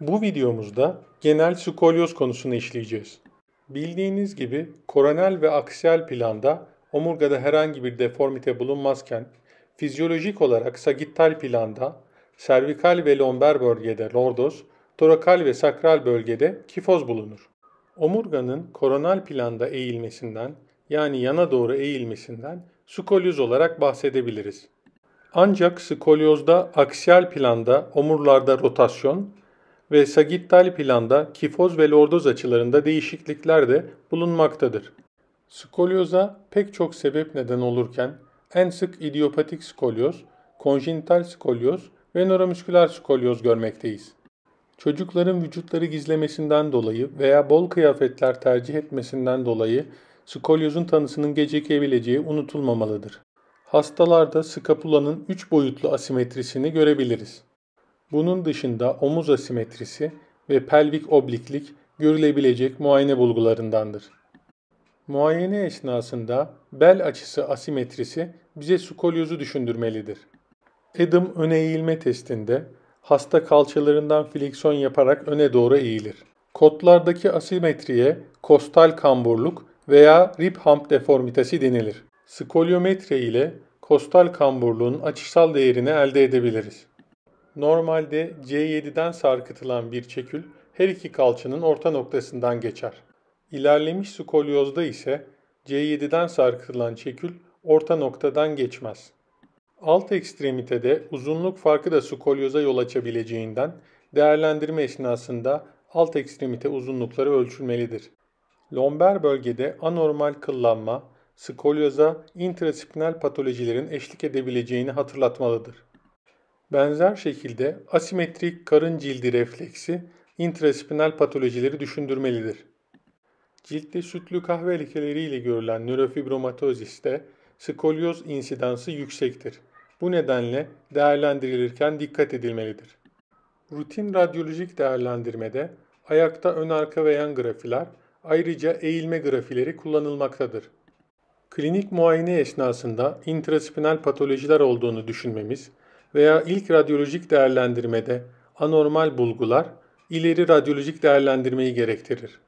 Bu videomuzda genel skolyoz konusunu işleyeceğiz. Bildiğiniz gibi koronel ve aksiyel planda omurgada herhangi bir deformite bulunmazken fizyolojik olarak sagittal planda servikal ve lomber bölgede lordoz, torakal ve sakral bölgede kifoz bulunur. Omurganın koronal planda eğilmesinden yani yana doğru eğilmesinden skolyoz olarak bahsedebiliriz. Ancak skolyozda aksiyel planda omurlarda rotasyon, ve sagittal planda kifoz ve lordoz açılarında değişiklikler de bulunmaktadır. Skolyoza pek çok sebep neden olurken en sık idiopatik skolyoz, konjinital skolyoz ve nöromüsküler skolyoz görmekteyiz. Çocukların vücutları gizlemesinden dolayı veya bol kıyafetler tercih etmesinden dolayı skolyozun tanısının gecikebileceği unutulmamalıdır. Hastalarda skapulanın 3 boyutlu asimetrisini görebiliriz. Bunun dışında omuz asimetrisi ve pelvik obliklik görülebilecek muayene bulgularındandır. Muayene esnasında bel açısı asimetrisi bize skolyozu düşündürmelidir. Adam öne eğilme testinde hasta kalçalarından fleksiyon yaparak öne doğru eğilir. Kotlardaki asimetriye kostal kamburluk veya rib hump deformitesi denilir. Skolyometre ile kostal kamburluğun açısal değerini elde edebiliriz. Normalde C7'den sarkıtılan bir çekül her iki kalçanın orta noktasından geçer. İlerlemiş skolyozda ise C7'den sarkıtılan çekül orta noktadan geçmez. Alt ekstremitede uzunluk farkı da skolyoza yol açabileceğinden değerlendirme esnasında alt ekstremite uzunlukları ölçülmelidir. Lomber bölgede anormal kıllanma, skolyoza intraspinal patolojilerin eşlik edebileceğini hatırlatmalıdır. Benzer şekilde asimetrik karın cildi refleksi intraspinal patolojileri düşündürmelidir. Ciltte sütlü kahve lekeleriyle görülen nörofibromatoziste skolyoz insidansı yüksektir. Bu nedenle değerlendirilirken dikkat edilmelidir. Rutin radyolojik değerlendirmede ayakta ön arka ve yan grafiler, ayrıca eğilme grafileri kullanılmaktadır. Klinik muayene esnasında intraspinal patolojiler olduğunu düşünmemiz, veya ilk radyolojik değerlendirmede anormal bulgular ileri radyolojik değerlendirmeyi gerektirir.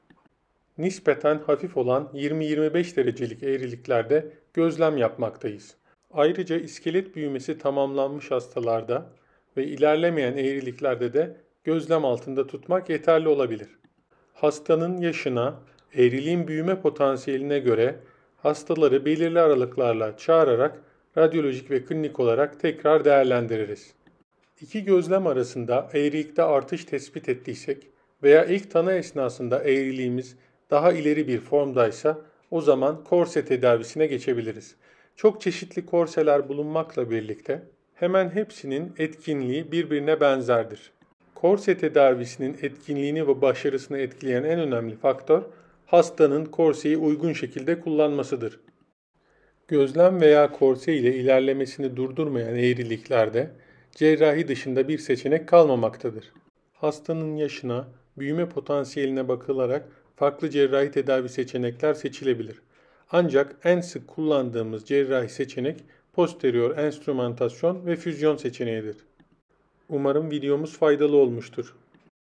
Nispeten hafif olan 20-25 derecelik eğriliklerde gözlem yapmaktayız. Ayrıca iskelet büyümesi tamamlanmış hastalarda ve ilerlemeyen eğriliklerde de gözlem altında tutmak yeterli olabilir. Hastanın yaşına, eğriliğin büyüme potansiyeline göre hastaları belirli aralıklarla çağırarak radyolojik ve klinik olarak tekrar değerlendiririz. İki gözlem arasında eğrilikte artış tespit ettiysek veya ilk tanı esnasında eğriliğimiz daha ileri bir formdaysa o zaman korse tedavisine geçebiliriz. Çok çeşitli korseler bulunmakla birlikte hemen hepsinin etkinliği birbirine benzerdir. Korse tedavisinin etkinliğini ve başarısını etkileyen en önemli faktör hastanın korseyi uygun şekilde kullanmasıdır gözlem veya korse ile ilerlemesini durdurmayan eğriliklerde cerrahi dışında bir seçenek kalmamaktadır. Hastanın yaşına, büyüme potansiyeline bakılarak farklı cerrahi tedavi seçenekler seçilebilir. Ancak en sık kullandığımız cerrahi seçenek posterior enstrümantasyon ve füzyon seçeneğidir. Umarım videomuz faydalı olmuştur.